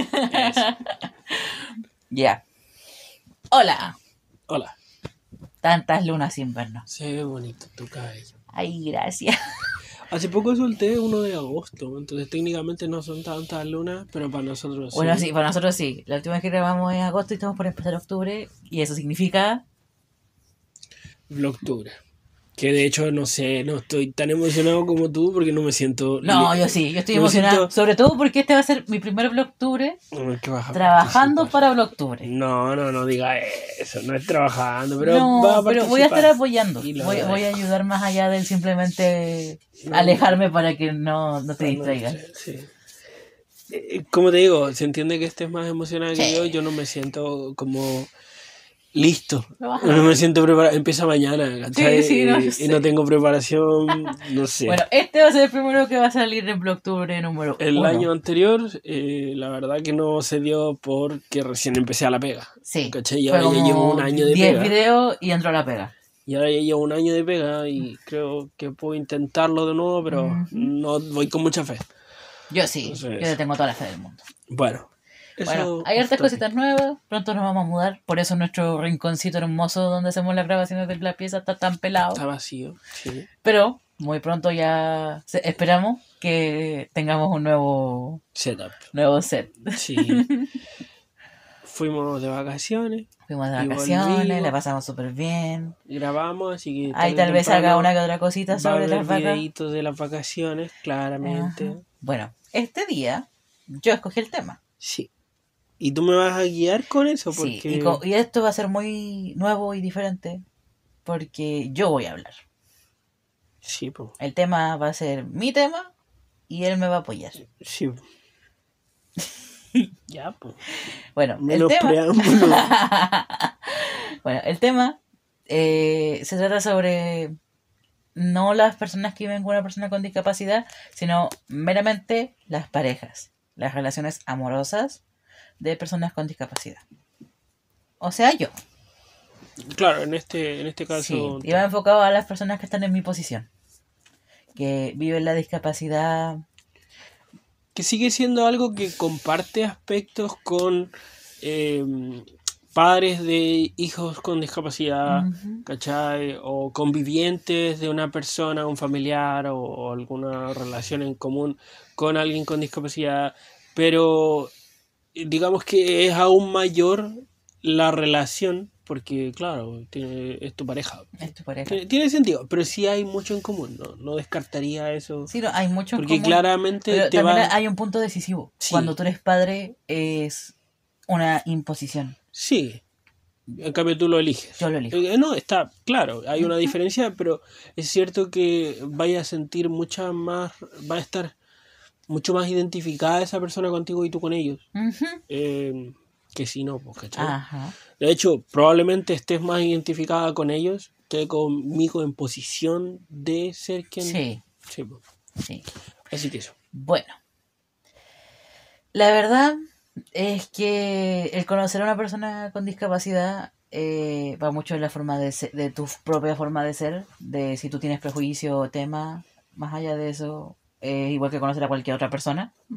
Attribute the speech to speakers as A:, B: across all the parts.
A: Ya. Hola. Hola. Tantas lunas sin vernos. Se ve bonito tu cabello. Ay, gracias.
B: Hace poco solté uno de agosto, entonces técnicamente no son tantas lunas,
A: pero para nosotros bueno, sí. Bueno, sí, para nosotros sí. La última vez que grabamos es agosto y estamos por empezar octubre, y eso significa.
B: Octubre. Que de hecho, no sé, no estoy tan emocionado como tú porque no me siento. No, yo sí,
A: yo estoy emocionado. Sobre todo porque este va a ser mi primer Bloctubre.
B: trabajando para Bloctubre. No, no, no diga eso, no es trabajando, pero, va a pero voy a estar apoyando. Voy,
A: a ayudar más allá del simplemente alejarme para que no, te ah, distraigas.
B: como te digo, se entiende que estés más emocionada que yo, yo no me siento como listo. No me siento preparado. Empieza mañana, y, no tengo preparación, no sé. Bueno,
A: este va a ser el primero que va a salir en octubre número El año
B: anterior, eh, la verdad que no se dio porque recién empecé a la pega. Sí. Y ya llevo un año de videos
A: y entró a la pega.
B: Y ahora ya llevo un año de pega y creo que puedo intentarlo de nuevo, pero no voy con mucha fe.
A: Yo sí, yo tengo toda la fe
B: del mundo. Bueno, hay hartas cositas
A: nuevas, pronto nos vamos a mudar, por eso nuestro rinconcito hermoso donde hacemos las grabaciones de la pieza está tan pelado. Está vacío, sí. Pero muy pronto ya esperamos que tengamos un nuevo setup. Nuevo set. Sí. Fuimos de vacaciones. Fuimos de vacaciones, la pasamos súper bien. Grabamos, así que. Ahí tal vez salga una que otra cosita sobre las vacaciones.
B: de las vacaciones, claramente. Bueno, este día yo escogí el tema. Sí. ¿Y tú me vas a guiar con eso? Porque...
A: y, esto va a ser muy nuevo y diferente porque yo voy a hablar. Sí, po. El tema va a ser mi tema y él me va a apoyar. Sí. ya, pues. Bueno, el tema... bueno, el tema eh, se trata sobre no las personas que viven con una persona con discapacidad, sino meramente las parejas, las relaciones amorosas de personas con discapacidad. O sea, yo.
B: Claro, en este, en este caso. Sí, iba
A: enfocado a las personas que están en mi posición. Que viven la discapacidad.
B: Que sigue siendo algo que comparte aspectos con em, padres de hijos con discapacidad, ¿cachai? O convivientes de una persona, un familiar o alguna relación en común con alguien con discapacidad. Pero digamos que es aún mayor la relación, porque claro, es tu pareja. Es tu pareja. Tiene, sentido, pero sí hay mucho en común, no, no descartaría eso. Sí, no, hay mucho en común. claramente también
A: hay un punto decisivo. Cuando tú eres padre es una imposición. Sí.
B: En cambio tú lo eliges. Yo lo elijo. Eh, no, está claro, hay una diferencia, pero es cierto que vaya a sentir mucha más, va a estar mucho más identificada esa persona contigo y tú con ellos. Eh, que si no, pues, ¿cachai? De hecho, probablemente estés más identificada con ellos que conmigo en posición de ser quien. Sí. Sí. Pues. Así que eso.
A: Bueno. La verdad es que el conocer a una persona con discapacidad eh, va mucho en la forma de, ser, de tu propia forma de ser, de si tú tienes prejuicio o tema, más allá de eso, igual que conocer a cualquier otra persona. Te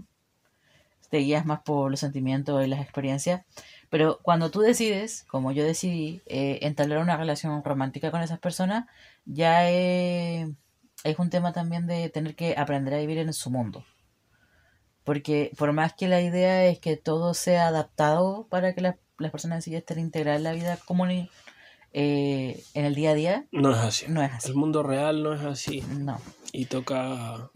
A: este, guías más por los sentimientos y las experiencias. Pero cuando tú decides, como yo decidí, eh, entablar una relación romántica con esas personas, ya es, es un tema también de tener que aprender a vivir en su mundo. Porque por más que la idea es que todo sea adaptado para que las, personas sí estén integradas en la vida común eh, en el día a día. No es así.
B: No es así. El mundo real no es así. No. Y toca,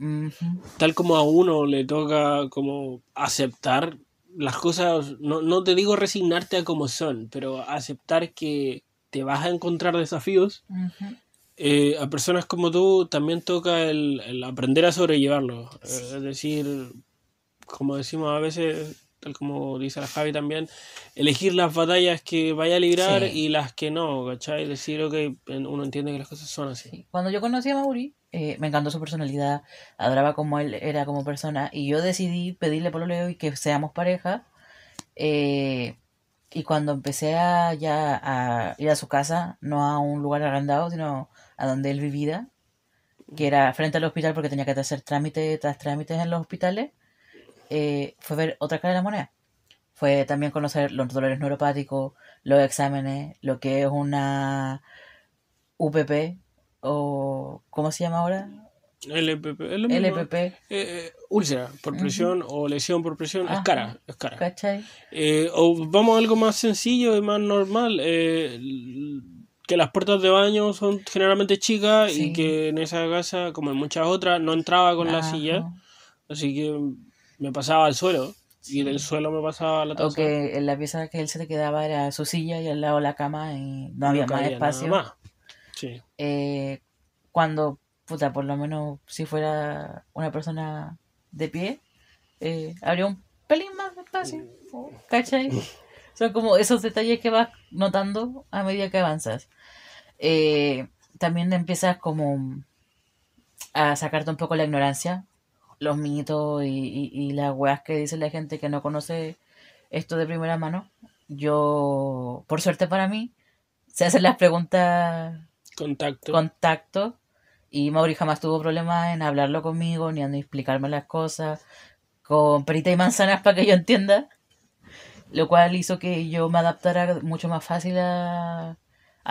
B: tal como a uno le toca como aceptar las cosas, no, te digo resignarte a como son, pero aceptar que te vas a encontrar desafíos. Eh, a personas como tú también toca el, aprender a sobrellevarlo. Es decir, como decimos a veces, como dice la Javi también, elegir las batallas que vaya a librar y las que no, ¿cachai? Decir, que uno entiende que las cosas son así.
A: Cuando yo conocí a Mauri, eh, me encantó su personalidad, adoraba como él era como persona, y yo decidí pedirle por Leo y que seamos pareja. Eh, y cuando empecé a, ya a ir a su casa, no a un lugar agrandado, sino a donde él vivía, que era frente al hospital porque tenía que hacer trámites tras trámites en los hospitales, eh, fue ver otra cara de la moneda. Fue también conocer los dolores neuropáticos, los exámenes, lo que es una UPP o ¿cómo se llama ahora?
B: LPP. LPP. Eh, eh, úlcera por presión o lesión por presión es cara. Es cara. ¿Cachai? Eh, o vamos a algo más sencillo y más normal. que las puertas de baño son generalmente chicas y que en esa casa, como en muchas otras, no entraba con la silla. Así que me pasaba al suelo y del suelo me pasaba la taza. O que
A: en la pieza que él se te quedaba era su silla y al lado la cama y no había más espacio. más. Sí. Eh, cuando, puta, por lo menos si fuera una persona de pie, eh, habría un pelín más de espacio. Mm. ¿Cachai? Son como esos detalles que vas notando a medida que avanzas. Eh, también empiezas como a sacarte un poco la ignorancia los mitos y, las weas que dice la gente que no conoce esto de primera mano, yo, por suerte para mí, se hacen las preguntas. Contacto. Contacto. Y Mauri jamás tuvo problemas en hablarlo conmigo, ni en explicarme las cosas, con perita y manzanas para que yo entienda. Lo cual hizo que yo me adaptara mucho más fácil a,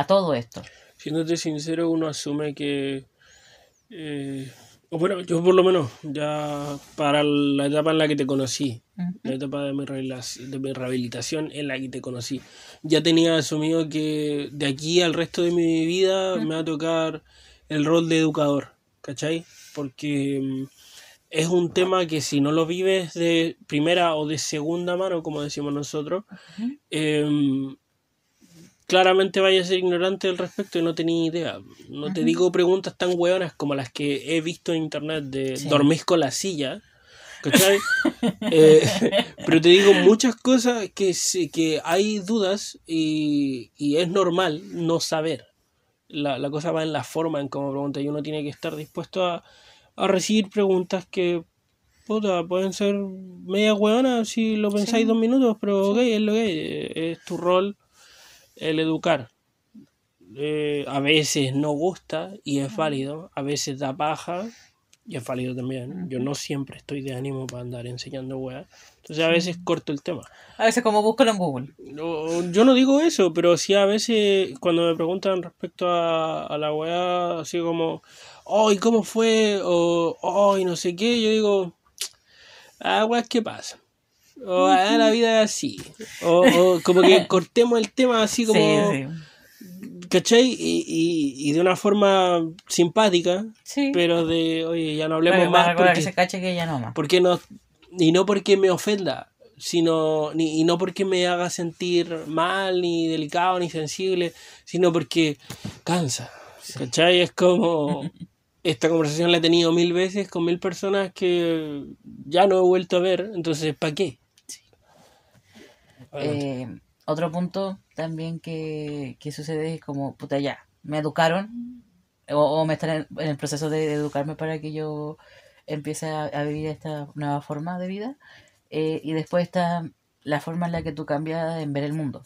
A: todo esto.
B: Siéndote sincero, uno asume que eh, pues bueno, yo por lo menos, ya para la etapa en la que te conocí, la etapa de mi, rehabilitación en la que te conocí, ya tenía asumido que de aquí al resto de mi vida me va a tocar el rol de educador, ¿cachai? Porque mm, es un tema que si no lo vives de primera o de segunda mano, como decimos nosotros, eh, claramente vaya a ser ignorante al respecto y no tenía idea. No te digo preguntas tan hueonas como las que he visto en internet de dormir dormís con la silla. Eh, pero te digo muchas cosas que, que hay dudas y, es normal no saber. La, cosa va en la forma en cómo pregunta y uno tiene que estar dispuesto a, recibir preguntas que pueden ser media hueonas si lo pensáis dos minutos, pero es lo que es tu rol el educar. Eh, a veces no gusta y es válido, a veces da paja y es válido también. Yo no siempre estoy de ánimo para andar enseñando weas. Entonces a veces corto el tema. A veces como búscalo en Google. No, yo no digo eso, pero sí a veces cuando me preguntan respecto a, a la wea, así como, oh, cómo fue? O, oh, no sé qué, yo digo, ah, weas, ¿qué pasa? O a la vida así. O, como que cortemos el tema así como. ¿Cachai? Y, de una forma simpática, sí. pero de, oye, ya no hablemos más. Porque, no y no porque me ofenda, sino y no porque me haga sentir mal, ni delicado, ni sensible, sino porque cansa. ¿Cachai? Es como esta conversación la he tenido mil veces con mil personas que ya no he vuelto a ver, entonces ¿para qué?
A: Eh, otro punto también que, sucede es como, puta, ya, me educaron o, me están en, el proceso de, educarme para que yo empiece a, vivir esta nueva forma de vida. Eh, y después está la forma en la que tú cambias en ver el mundo.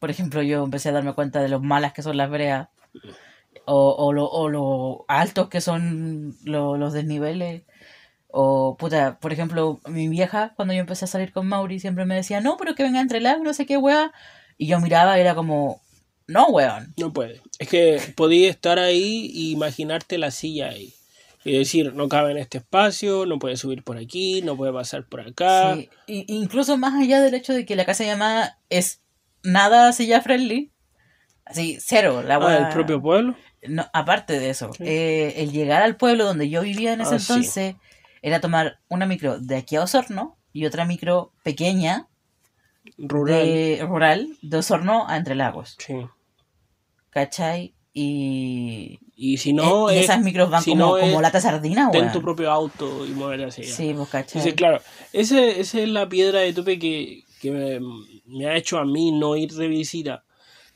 A: Por ejemplo, yo empecé a darme cuenta de lo malas que son las breas o, o lo, altos que son los desniveles o, puta, por ejemplo, mi vieja, cuando yo empecé a salir con Mauri, siempre me decía, no, pero que venga entre las, no sé qué, weá. Y yo miraba y era como, no,
B: weón. No puede. Es que podía estar ahí e imaginarte la silla ahí. Y decir, no cabe en este espacio, no puede subir por aquí, no puede pasar por acá. Sí.
A: incluso más allá del hecho de que la casa llamada es nada silla friendly. Así, cero. La ah, ¿El propio pueblo? No, aparte de eso, eh, el llegar al pueblo donde yo vivía en ah, ese entonces, era tomar una micro de aquí a Osorno y otra micro pequeña rural de, rural, de Osorno a Entre Lagos. Sí. ¿Cachai? Y, y si no... Eh, esas micros van como, como lata sardina, Ten tu
B: propio auto y mover así. Sí, pues cachai. claro, ese, esa es la piedra de tope que, me, ha hecho a mí no ir de visita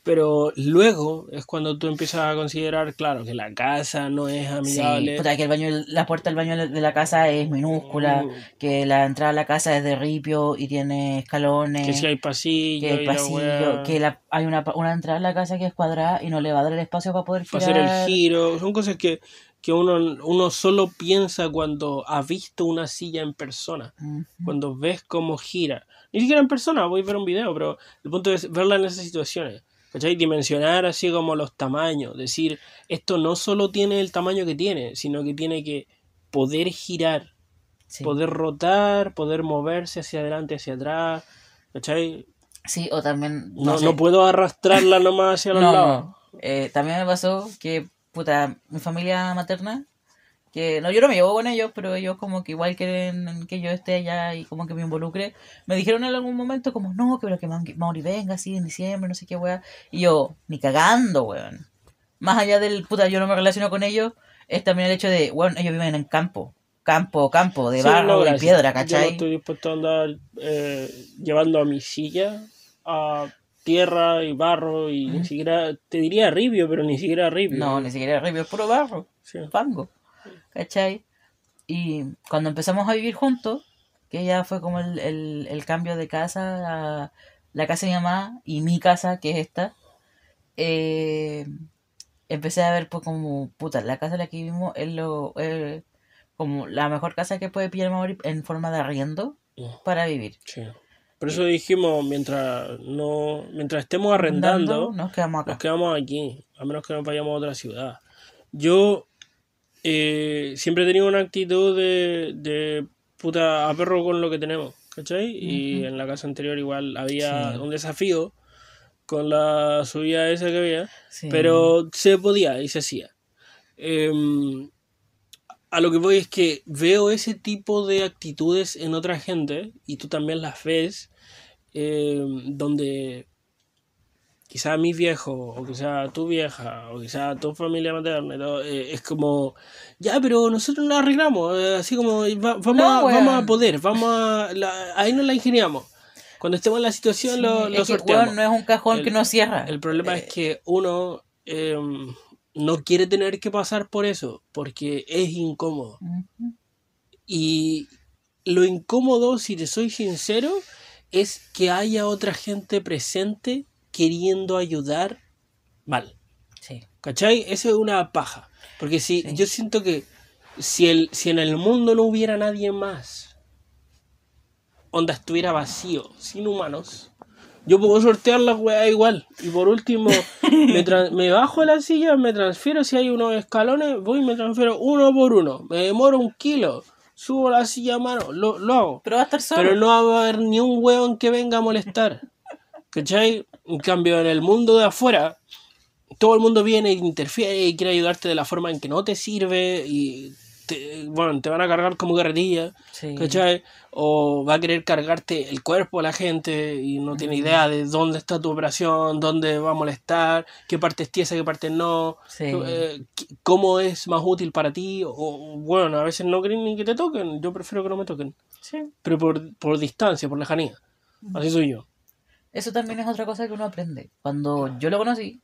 B: pero
A: luego es cuando tú empiezas a considerar, claro, que la casa no es amigable. Sí, que el baño, la puerta del baño de la casa es minúscula, que la entrada a la casa es de ripio y tiene escalones. Que si hay pasillo. Que hay pasillo, que hay una, una entrada a la casa que es cuadrada y no le va a dar el espacio para poder girar. hacer el
B: giro, son cosas que, que uno, uno solo piensa cuando ha visto una silla en persona, cuando ves cómo gira. Ni siquiera en persona, voy a ver un video, pero el punto es verla en esas situaciones ¿cachai? Dimensionar así como los tamaños, decir, esto no solo tiene el tamaño que tiene, sino que tiene que poder girar, poder rotar, poder moverse hacia adelante, hacia
A: atrás, ¿cachai? Sí, o también... No, no, puedo
B: arrastrarla nomás hacia los lados.
A: Eh, también me pasó que, puta, mi familia materna que no, yo no me llevo con ellos, pero ellos como que igual quieren que yo esté allá y como que me involucre. Me dijeron en algún momento como, no, que pero que Mauri venga así en diciembre, no sé qué wea Y yo, ni cagando, weón. Más allá del puta, yo no me relaciono con ellos, es también el hecho de, weón, ellos viven en campo. Campo, campo, de barro, y piedra, ¿cachai? Yo estoy
B: dispuesto a andar eh, llevando a mi silla a tierra y barro y ni siquiera,
A: te diría ribio, pero ni siquiera ribio. No, ni siquiera ribio, es puro barro, sí. fango. ¿cachai? Y cuando empezamos a vivir juntos, que ya fue como el, cambio de casa la casa de mi mamá y mi casa, que es esta, eh, empecé a ver pues como, puta, la casa en la que vivimos es lo... como la mejor casa que puede pillar en forma de arriendo mm. para vivir. Sí.
B: Por eso dijimos, mientras no mientras estemos arrendando, nos, quedamos acá. nos quedamos aquí, a menos que nos vayamos a otra ciudad. Yo eh, siempre he tenido una actitud de, de puta a perro con lo que tenemos, ¿cachai? Y en la casa anterior igual había un desafío con la subida esa que había, pero se podía y se hacía. Em, a lo que voy es que veo ese tipo de actitudes en otra gente, y tú también las ves, em, donde quizá mi viejo, o quizá tu vieja, o quizá tu familia materna, eh, es como, ya, pero nosotros nos arreglamos, eh, así como, vamos, a, vamos a poder, vamos a, ahí nos la ingeniamos. Cuando estemos en la situación lo, lo no es un cajón que no
A: cierra. El problema es eh. que
B: uno em, no quiere tener que pasar por eso, porque es incómodo. Y lo incómodo, si te soy sincero, es que haya otra gente presente queriendo ayudar mal. Sí. ¿Cachai? Eso es una paja. Porque si yo siento que si, el, si en el mundo no hubiera nadie más, onda estuviera vacío, sin humanos, yo puedo sortear la weas igual. Y por último, me, bajo de la silla, me transfiero, si hay unos escalones, voy y me transfiero uno por uno. Me demoro un kilo. Subo la silla a mano, lo, lo hago. Pero va a estar solo. Pero no va a haber ni un weón que venga a molestar. ¿Cachai? En cambio, en el mundo de afuera, todo el mundo viene e interfiere y quiere ayudarte de la forma en que no te sirve y bueno, te van a cargar como guerrilla, ¿cachai? O va a querer cargarte el cuerpo a la gente y no tiene idea de dónde está tu operación, dónde va a molestar, qué parte es tiesa, qué parte no, eh, cómo es más útil para ti. O, bueno, a veces no quieren ni que te toquen, yo prefiero que no me toquen. Pero por, por distancia, por lejanía.
A: Así soy yo. Eso también es otra cosa que uno aprende. Cuando yo lo conocí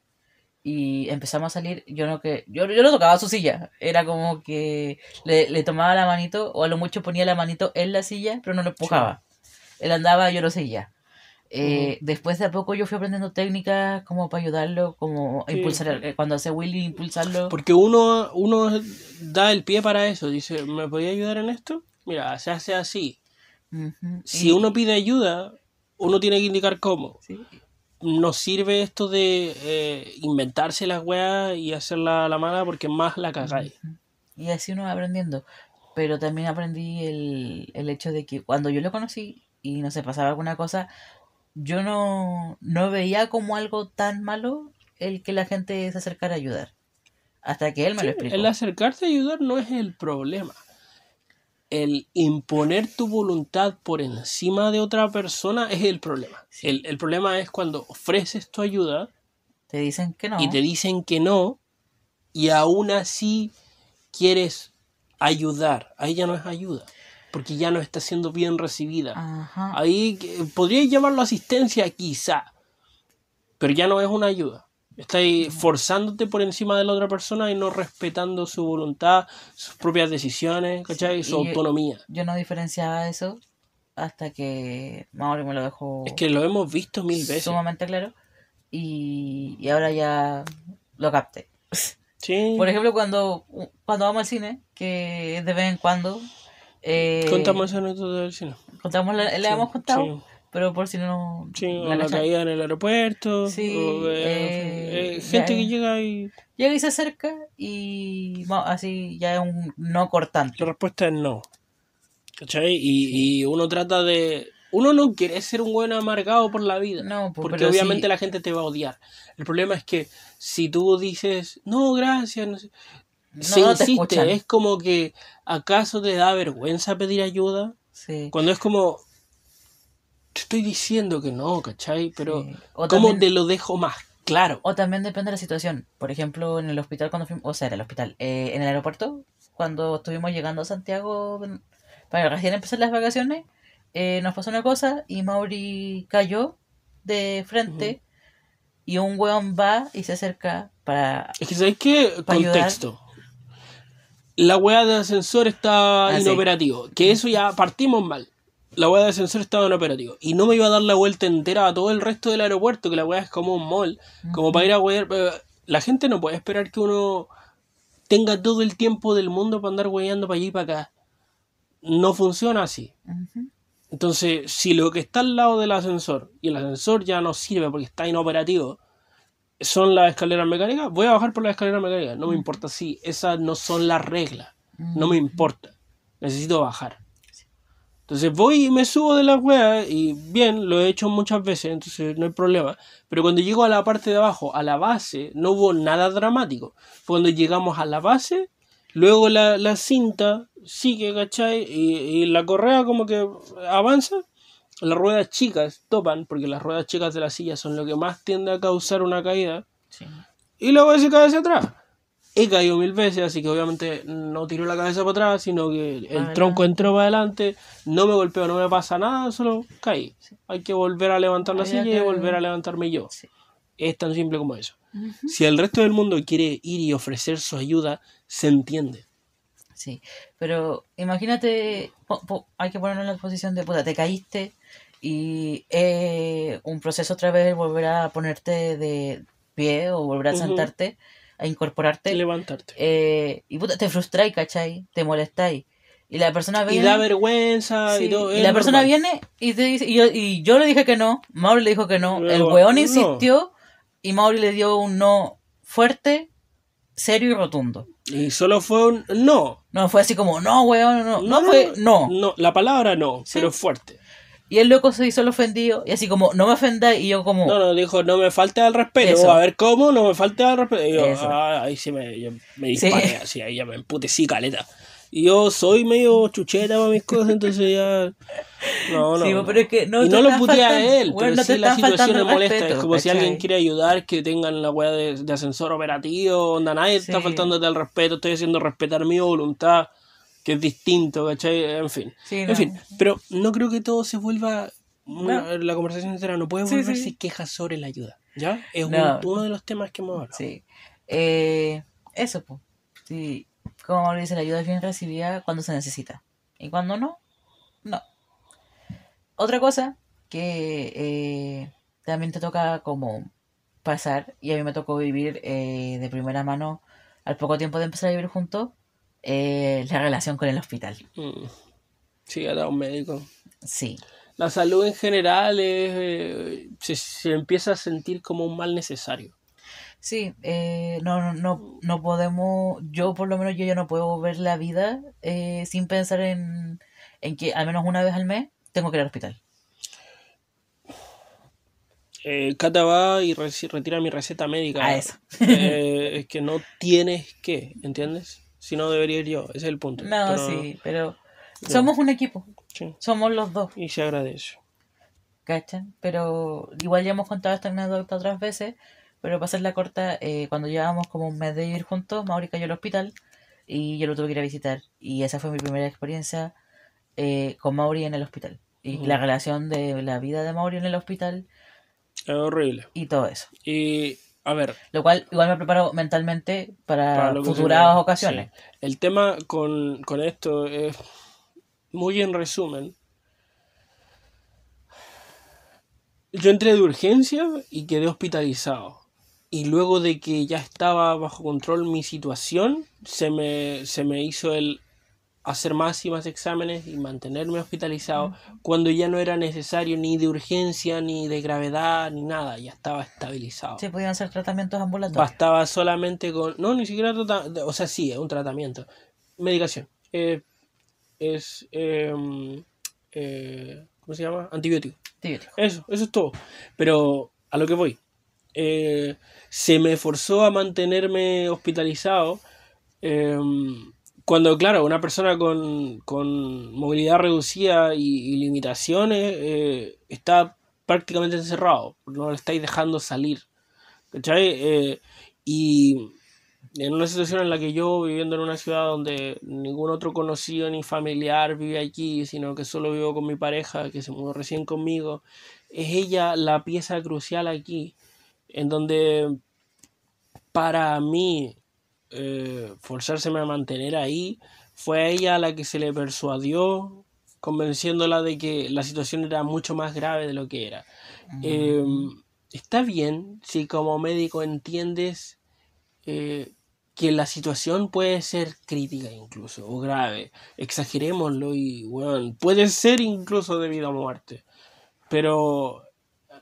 A: y empezamos a salir, yo no que yo, yo no tocaba su silla. Era como que le, le, tomaba la manito o a lo mucho ponía la manito en la silla, pero no lo empujaba. Él andaba, yo lo seguía. Eh, después de a poco yo fui aprendiendo técnicas como para ayudarlo, como impulsar, eh, cuando hace Willy, impulsarlo.
B: Porque uno, uno da el pie para eso, dice, ¿me podía ayudar en esto? Mira, se hace así. Si uno pide ayuda, uno tiene que indicar cómo. Nos sirve esto de eh, inventarse las weas y hacerla la mala porque más la cagáis.
A: Y así uno va aprendiendo. Pero también aprendí el, el hecho de que cuando yo lo conocí y no se pasaba alguna cosa, yo no, no veía como algo tan malo el que la gente se acercara a ayudar.
B: Hasta que él me lo explicó. El acercarse a ayudar no es el problema el imponer tu voluntad por encima de otra persona es el problema. El, problema es cuando ofreces tu ayuda. Te dicen que no. Y te dicen que no. Y aún así quieres ayudar. Ahí ya no es ayuda. Porque ya no está siendo bien recibida. Ahí eh, podría llamarlo asistencia quizá. Pero ya no es una ayuda. Estás forzándote por encima de la otra persona y no respetando su voluntad, sus propias decisiones, ¿cachai? su autonomía.
A: Yo, no diferenciaba eso hasta que Mauri me lo dejó. Es que lo hemos visto mil veces. Sumamente claro. Y, ahora ya lo capté. Sí. Por ejemplo, cuando, cuando vamos al cine, que de vez en cuando. Eh, contamos eso anécdota del cine. Contamos le hemos contado pero por si no... Sí, o la caída
B: en el aeropuerto, sí, eh, eh, eh, gente que
A: llega y... Llega y se acerca y bueno, así ya es un no cortante. La respuesta es no.
B: ¿Cachai? Y, y uno trata de... Uno no quiere ser un buen amargado por la vida. No, porque obviamente la gente te va a odiar. El problema es que si tú dices, no, gracias, no existe es como que acaso te da vergüenza pedir ayuda. Sí. Cuando es como,
A: te estoy diciendo que no, ¿cachai? Pero ¿cómo te lo dejo más claro? O también depende de la situación. Por ejemplo, en el hospital cuando fuimos, o sea, en el hospital, eh, en el aeropuerto, cuando estuvimos llegando a Santiago, para recién empezar las vacaciones, eh, nos pasó una cosa y Mauri cayó de frente y un weón va y se acerca
B: para... Es que, ¿sabes qué? Contexto. la weá de ascensor está ah, inoperativo. Que eso ya partimos mal la hueá de ascensor estaba en operativo. Y no me iba a dar la vuelta entera a todo el resto del aeropuerto, que la hueá es como un mall, como para ir a huear. Eh, la gente no puede esperar que uno tenga todo el tiempo del mundo para andar hueando para allí y para acá. No funciona así. Entonces, si lo que está al lado del ascensor y el ascensor ya no sirve porque está inoperativo, son las escaleras mecánicas, voy a bajar por las escaleras mecánicas. No me importa si esas no son las reglas. No me importa. Necesito bajar. Entonces voy y me subo de la rueda, y bien, lo he hecho muchas veces, entonces no hay problema. Pero cuando llego a la parte de abajo, a la base, no hubo nada dramático. Cuando llegamos a la base, luego la, cinta sigue, ¿cachai? Y, la correa como que avanza. Las ruedas chicas topan, porque las ruedas chicas de la silla son lo que más tiende a causar una caída. Y luego se cae hacia atrás. He caído mil veces, así que obviamente no tiró la cabeza para atrás, sino que el tronco entró para adelante, no me golpeó, no me pasa nada, solo caí. Hay que volver a levantar la silla y volver a levantarme yo. Es tan simple como eso. Si el resto del mundo quiere ir y ofrecer su ayuda, se entiende.
A: Sí, pero imagínate, hay que ponerlo en la posición de puta, te caíste y eh, un proceso otra vez volver a ponerte de pie o volver a saltarte. sentarte a incorporarte. Y levantarte. Eh, y puta, te frustráis, ¿cachai? Te molestáis. Y la persona viene. Y da
B: vergüenza y la persona viene
A: y te dice. Y yo, le dije que no. Mauri le dijo que no. el weón insistió. Y Mauri le dio un no fuerte, serio y rotundo. Y solo fue un no. No, fue así como, no, weón, no. No, fue no. la palabra no, pero fuerte. Y el loco se hizo el ofendido. Y así como, no me ofendáis. Y yo como... No, no, dijo, no me falta el respeto. A ver
B: cómo, no me falta el respeto. Y yo, ah, ahí sí me, me disparé. Así, ahí ya me emputecí caleta. Y yo soy medio chucheta para mis cosas, entonces ya... No, pues, no. pero es que no y no lo puteé a él, pero sí la situación me molesta. es como si alguien quiere ayudar, que tengan la weá de, ascensor operativo, onda, nadie está faltándote el respeto, estoy haciendo respetar mi voluntad que es distinto, ¿cachai? En fin. en fin, pero no creo que todo se vuelva la conversación entera, no puede volverse si
A: quejas sobre la ayuda,
B: ¿ya? Es uno
A: de los temas que hemos hablado. Sí. Eh, eso, pues. Sí. Como dice, la ayuda es bien recibida cuando se necesita. Y cuando no, no. Otra cosa que eh, también te toca como pasar, y a mí me tocó vivir eh, de primera mano al poco tiempo de empezar a vivir juntos, eh, la relación con el hospital. Mm.
B: Sí, era un médico. Sí. La salud en general eh, se, empieza a sentir como un mal necesario.
A: Sí, eh, no, no, no podemos, yo por lo menos yo ya no puedo ver la vida sin pensar en, en que al menos una vez al mes tengo que ir al hospital.
B: Eh, Cata va y retira mi receta médica. A eso. es que no tienes que, ¿entiendes? si no debería ir yo, ese es el punto. No, sí, pero
A: somos un equipo, somos los dos. Y se agradece. ¿Cachan? Pero igual ya hemos contado esta anécdota otras veces, pero para hacerla corta, eh, cuando llevábamos como un mes de ir juntos, Mauri cayó al hospital y yo lo tuve que ir a visitar. Y esa fue mi primera experiencia eh, con Mauri en el hospital. Y la relación de la vida de Mauri en el hospital. horrible. Y todo eso. Y a ver. Lo cual igual me preparo mentalmente para, futuras ocasiones. El tema con,
B: esto es, muy en resumen, yo entré de urgencia y quedé hospitalizado. Y luego de que ya estaba bajo control mi situación, se se me hizo el hacer más y más exámenes y mantenerme hospitalizado cuando ya no era necesario ni de urgencia, ni de gravedad, ni nada, ya estaba estabilizado.
A: Se podían hacer tratamientos ambulatorios.
B: Bastaba solamente con, no, ni siquiera, o sea, sí, es un tratamiento. Medicación. Eh, es, em, eh, ¿cómo se llama? Antibiótico. Antibiótico. Eso, eso es todo. Pero a lo que voy. Eh, se me forzó a mantenerme hospitalizado. Em, cuando, claro, una persona con, con movilidad reducida y, limitaciones eh, está prácticamente encerrado, no le estáis dejando salir. ¿Cachai? Eh, y en una situación en la que yo, viviendo en una ciudad donde ningún otro conocido ni familiar vive aquí, sino que solo vivo con mi pareja, que se mudó recién conmigo, es ella la pieza crucial aquí, en donde para mí eh, forzárseme a mantener ahí. Fue a ella la que se le persuadió, convenciéndola de que la situación era mucho más grave de lo que era. Em, está bien si como médico entiendes eh, que la situación puede ser crítica incluso, o grave. Exagerémoslo y, bueno, puede ser incluso de vida o muerte. Pero eh,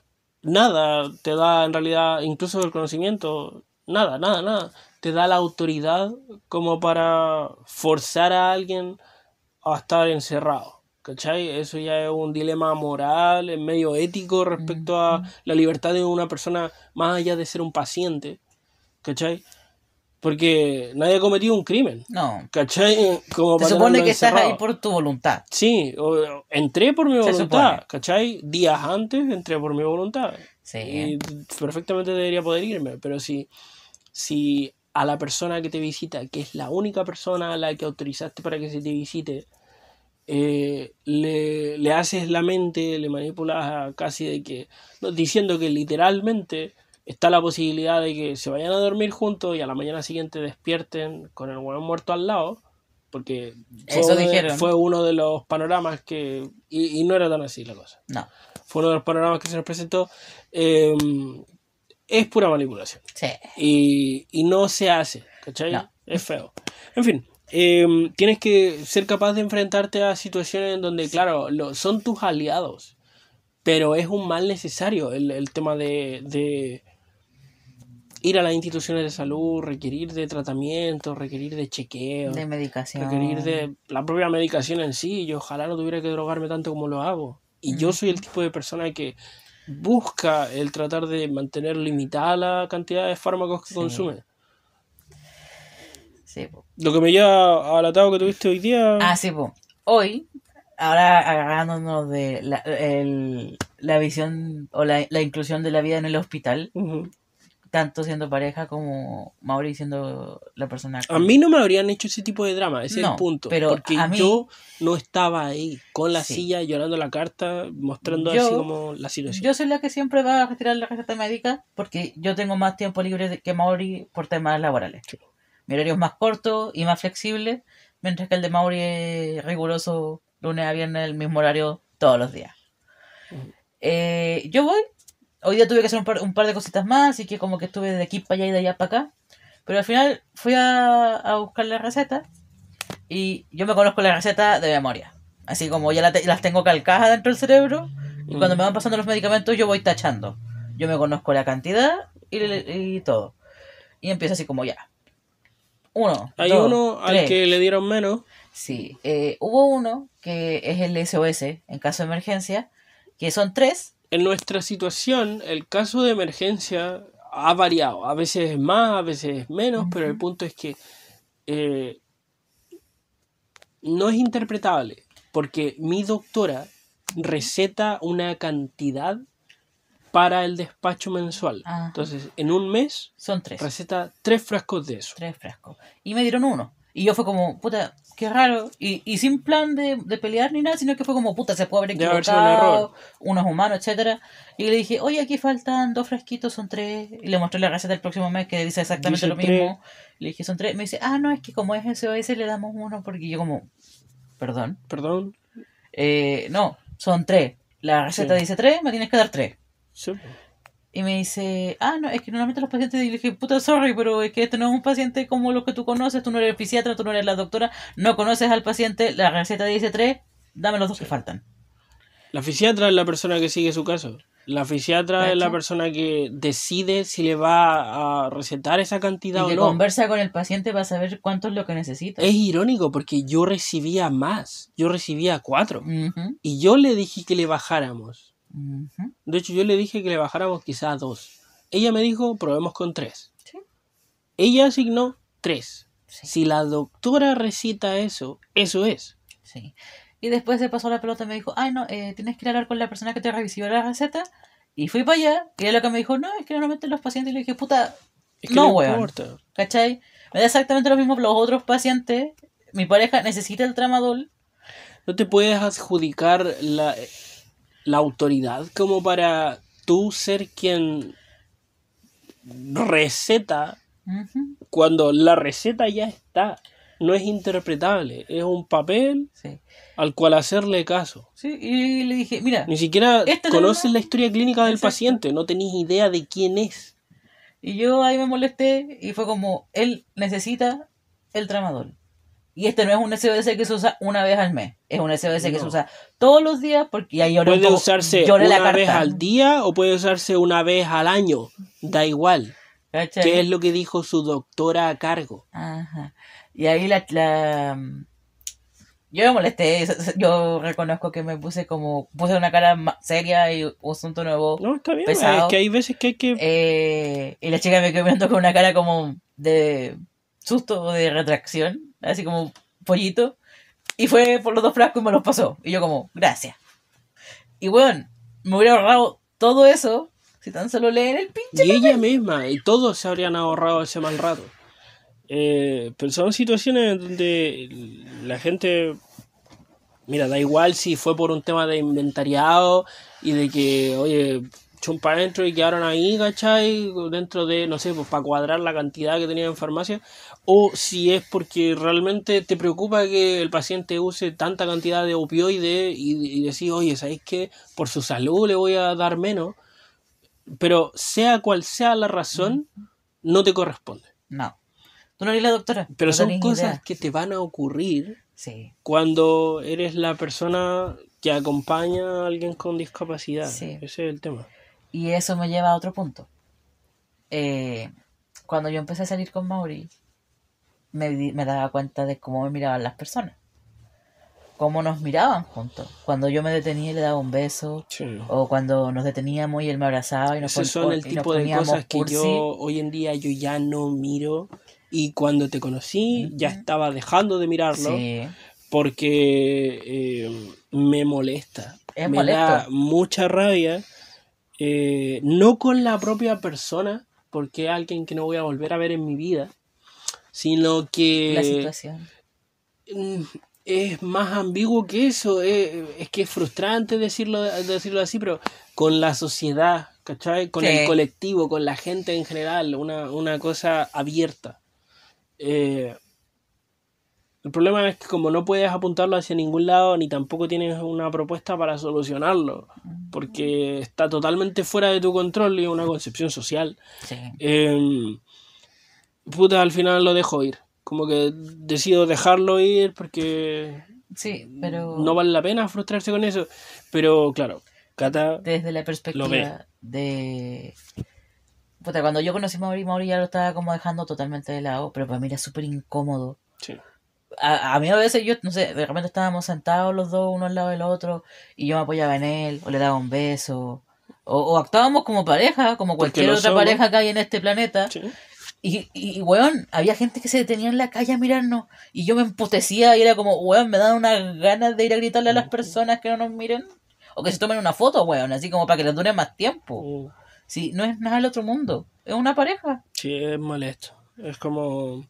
B: nada te da en realidad, incluso el conocimiento, nada, nada, nada te da la autoridad como para forzar a alguien a estar encerrado. ¿Cachai? Eso ya es un dilema moral, es medio ético respecto a la libertad de una persona más allá de ser un paciente. ¿Cachai? Porque nadie ha cometido un crimen. No. ¿Cachai? Como Se supone que estás ahí por tu voluntad. Sí, entré por mi voluntad. ¿Cachai? Días antes entré por mi voluntad. Sí. perfectamente debería poder irme, pero si, si a la persona que te visita, que es la única persona a la que autorizaste para que se te visite, eh, le, haces la mente, le manipulas casi de que, diciendo que literalmente está la posibilidad de que se vayan a dormir juntos y a la mañana siguiente despierten con el hueón muerto al lado, porque fue, Eso dijeron. fue uno de los panoramas que, y, no era tan así la cosa. No. Fue uno de los panoramas que se nos presentó. Em, es pura manipulación. Sí. Y, y, no se hace, ¿cachai? Es feo. En fin, em, tienes que ser capaz de enfrentarte a situaciones en donde, claro, lo, son tus aliados, pero es un mal necesario el, tema de, de, ir a las instituciones de salud, requerir de tratamiento, requerir de chequeo. De
A: medicación. Requerir de
B: la propia medicación en sí. Yo ojalá no tuviera que drogarme tanto como lo hago. Y yo soy el tipo de persona que busca el tratar de mantener limitada la cantidad de fármacos que consume. Lo que me lleva al atado que tuviste hoy día. Ah,
A: sí, Hoy, ahora agarrándonos de la, visión o la, inclusión de la vida en el hospital, tanto siendo pareja como Mauri siendo la persona. A mí
B: no me habrían hecho ese tipo de drama, ese es el punto. Pero porque yo no estaba ahí con la silla llorando la carta, mostrando así como
A: la situación. Yo soy la que siempre va a retirar la receta médica porque yo tengo más tiempo libre que Mauri por temas laborales. Mi horario es más corto y más flexible, mientras que el de Mauri es riguroso lunes a viernes, el mismo horario todos los días. Eh, yo voy, hoy día tuve que hacer un par, de cositas más, así que como que estuve de aquí para allá y de allá para acá. Pero al final fui a, buscar la receta y yo me conozco la receta de memoria. Así como ya las tengo calcadas dentro del cerebro y cuando mm. me van pasando los medicamentos yo voy tachando. Yo me conozco la cantidad y, todo. Y empiezo así como ya. Uno. Hay uno al que le dieron menos. Sí. Eh, hubo uno que es el SOS en caso de emergencia, que son tres
B: en nuestra situación, el caso de emergencia ha variado. A veces es más, a veces es menos, pero el punto es que eh, no es interpretable, porque mi doctora receta una cantidad para el despacho mensual. Ah. Entonces, en un mes. Son tres. Receta tres frascos de eso. Tres frascos.
A: Y me dieron uno. Y yo fue como, puta, qué raro. Y, sin plan de, pelear ni nada, sino que fue como, puta, se puede haber equivocado, unos humanos, etcétera Y le dije, oye, aquí faltan dos fresquitos, son tres. Y le mostré la receta del próximo mes que dice exactamente lo mismo. Le dije, son tres. Me dice, ah, no, es que como es SOS le damos uno, porque yo como, perdón. Perdón. Eh, no, son tres. La receta dice tres, me tienes que dar tres. Y me dice, ah, no, es que normalmente los pacientes, y puta, sorry, pero es que este no es un paciente como los que tú conoces, tú no eres el fisiatra, tú no eres la doctora, no conoces al paciente, la receta dice tres, dame los dos que faltan.
B: La fisiatra es la persona que sigue su caso. La fisiatra es la persona que decide si le va a recetar esa cantidad y o que conversa
A: con el paciente para saber cuánto es lo que necesita. Es irónico porque yo recibía
B: más, yo recibía cuatro. Y yo le dije que le bajáramos de hecho, yo le dije que le bajáramos quizá dos. Ella me dijo, probemos con tres.
A: Ella asignó tres. Si la doctora recita eso, eso es. Sí. Y después se pasó la pelota y me dijo, ay, no, eh, tienes que ir a hablar con la persona que te recibió la receta. Y fui para allá. Y ella lo que me dijo, no, es que normalmente los pacientes. le dije, puta, no, weón. ¿Cachai? Me da exactamente lo mismo que los otros pacientes. Mi pareja necesita el tramadol. No te puedes adjudicar la la autoridad como
B: para tú ser quien receta cuando la receta ya está. No es interpretable, es un papel al cual hacerle caso.
A: y le dije, mira. Ni
B: siquiera conoces
A: la... historia clínica del paciente, no tenés idea de quién es. Y yo ahí me molesté y fue como, él necesita el tramador y este no es un SBC que se usa una vez al mes, es un SBC que se usa todos los días porque ahí Puede usarse una vez al
B: día o puede usarse una vez al año, da igual. ¿Qué es lo que dijo su doctora a cargo?
A: Ajá. Y ahí la, Yo me molesté, yo reconozco que me puse como, puse una cara seria y un asunto nuevo. No, está bien, es que hay veces que hay que... Eh, y la chica me quedó con una cara como de susto o de retracción así como pollito. Y fue por los dos frascos y me los pasó. Y yo como, gracias. Y bueno, me hubiera ahorrado todo eso si tan solo leen el pinche. Y ella misma, y todos se habrían ahorrado
B: ese mal rato. Eh, pero son situaciones donde la gente Mira, da igual si fue por un tema de inventariado y de que, oye, chumpa adentro y quedaron ahí, ¿cachai? Dentro de, no sé, pues para cuadrar la cantidad que tenía en farmacia o si es porque realmente te preocupa que el paciente use tanta cantidad de opioides y, y oye, ¿sabéis que por su salud le voy a dar menos? Pero sea cual sea la razón, no te corresponde. No. Tú no la doctora. Pero son cosas que te van a ocurrir cuando eres la persona que acompaña a alguien con discapacidad. Ese
A: es el tema. Y eso me lleva a otro punto. Eh, cuando yo empecé a salir con Mauri, me, daba cuenta de cómo me miraban las personas cómo nos miraban juntos. Cuando yo me detenía y le daba un beso, o cuando nos deteníamos y él me abrazaba y nos Esos son el tipo de cosas que yo hoy
B: en día yo ya no miro y cuando te conocí ya estaba dejando de mirarlo porque eh, me molesta. me da mucha rabia, eh, no con la propia persona, porque es alguien que no voy a volver a ver en mi vida, sino que... Mm, es más ambiguo que eso, eh, es, que es frustrante decirlo, decirlo así, pero con la sociedad, ¿cachai? Con el colectivo, con la gente en general, una, cosa abierta. Eh, el problema es que como no puedes apuntarlo hacia ningún lado, ni tampoco tienes una propuesta para solucionarlo, porque está totalmente fuera de tu control y es una concepción social. Em, puta, al final lo dejo ir. Como que decido dejarlo ir porque.
A: Sí, pero.
B: No vale la pena frustrarse con eso. Pero claro, Cata.
A: Desde la perspectiva de. Puta, cuando yo conocí a Mauri, Mauri ya lo estaba como dejando totalmente de lado, pero para mí era súper incómodo. Sí. A, mí a veces yo, no sé, de repente estábamos sentados los dos, uno al lado del otro, y yo me apoyaba en él, o le daba un beso, o, actuábamos como pareja, como cualquier otra pareja que hay en este planeta. Sí. Y, y, weón, había gente que se detenía en la calle a mirarnos. Y yo me emputecía y era como, weón, me dan unas ganas de ir a gritarle a las mm. personas que no nos miren. O que se tomen una foto, weón, así como para que les dure más tiempo. Mm. Sí, no es nada del otro mundo. Es una pareja. Sí, es molesto.
B: Es como...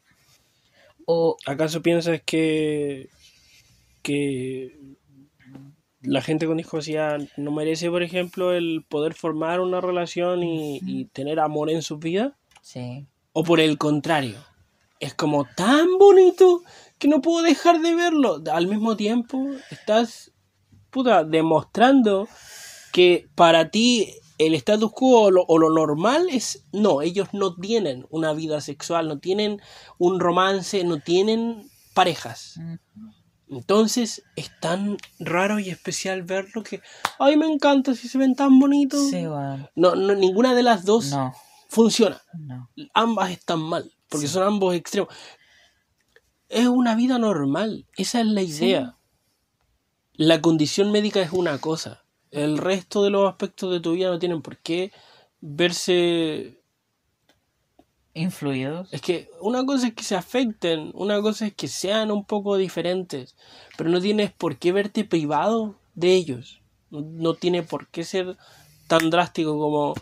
B: O... ¿Acaso piensas que... que la gente con discapacidad no merece, por ejemplo, el poder formar una relación y, y tener amor en su vida? Sí. O por el contrario, es como tan bonito que no puedo dejar de verlo. Al mismo tiempo, estás, puta, demostrando que para ti el status quo o lo, normal es, no, ellos no tienen una vida sexual, no tienen un romance, no tienen parejas. Mm. Entonces es tan raro y especial verlo que, ay, me encanta si se ven tan bonitos. Sí, no, no, ninguna de las dos funciona. Ambas están mal, porque son ambos extremos. Es una vida normal, esa es la idea. La condición médica es una cosa, el resto de los aspectos de tu vida no tienen por qué verse influidos. Es que una cosa es que se afecten, una cosa es que sean un poco diferentes, pero no tienes por qué verte privado de ellos. No, no tiene por qué ser tan drástico como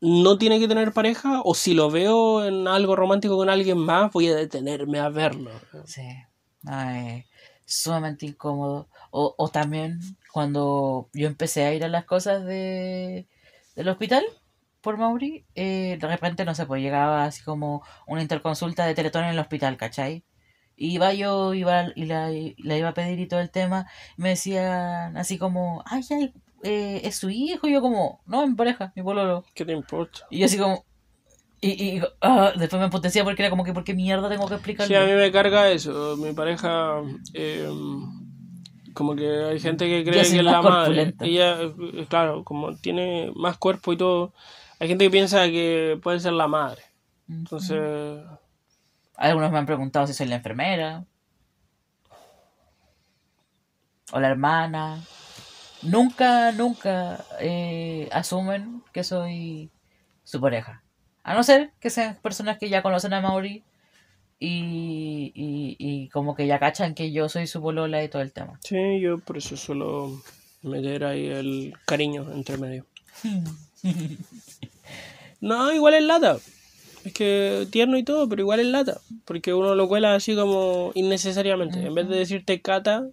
B: no tiene que tener pareja o si lo veo en algo
A: romántico con alguien más, voy a detenerme a verlo. Sí. sumamente incómodo. O, también cuando yo empecé a ir a las cosas de, del hospital por Mauri, eh, de repente, no sé, pues llegaba así como una interconsulta de Teletón en el hospital, ¿cachai? iba yo iba y la, iba a pedir y todo el tema me decían así como ay ay eh, es su hijo. Y yo como, no, mi pareja, mi pololo. ¿Qué te importa? Y yo así como... Y, y ah, después me potencia porque era como que, porque mierda tengo que explicar Sí, a mí
B: me carga eso. Mi pareja... Eh, como que hay gente que cree que es la madre. Ella, eh, claro, como tiene más cuerpo y todo, hay gente que piensa que puede ser la madre. Entonces.
A: Algunos me han preguntado si soy la enfermera. O la hermana nunca, nunca eh, asumen que soy su pareja. A no ser que sean personas que ya conocen a Mauri y, como que ya cachan que yo soy su bolola y todo el tema. Sí, yo por eso suelo meter ahí el cariño entre medio.
B: no, igual es lata. Es que tierno y todo, pero igual es lata. Porque uno lo cuela así como innecesariamente. En vez de decirte cata,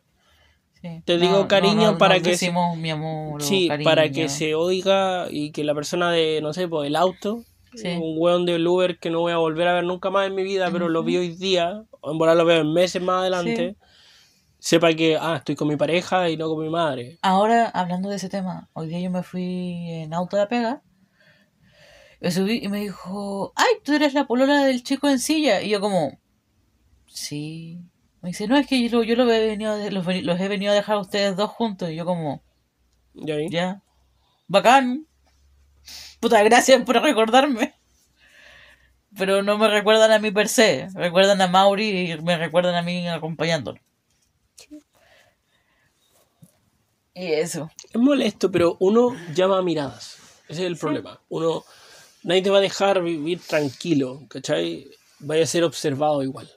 B: te digo cariño para que decimos, mi amor, sí, para que se oiga y que la persona de no sé, pues el auto, un weón del Uber que no voy a volver a ver nunca más en mi vida, pero lo vi hoy día, o en volar lo veo meses más adelante. Sepa que, ah, estoy con mi pareja y no con mi madre.
A: Ahora, hablando de ese tema, hoy día yo me fui en auto de apega, pega. Me subí y me dijo, ay, tú eres la polola del chico en silla. Y yo como, sí, me dice, no, es que yo, los, he venido, los, he venido a dejar a ustedes dos juntos. Y yo como... ¿Y Ya. Bacán. Puta, gracias por recordarme. Pero no me recuerdan a mí per se. Recuerdan a Mauri y me recuerdan a mí acompañándolo.
B: Y eso. Es molesto, pero uno llama miradas. Ese es el problema. Uno, nadie te va a dejar vivir tranquilo, ¿cachai? Vaya a ser observado igual.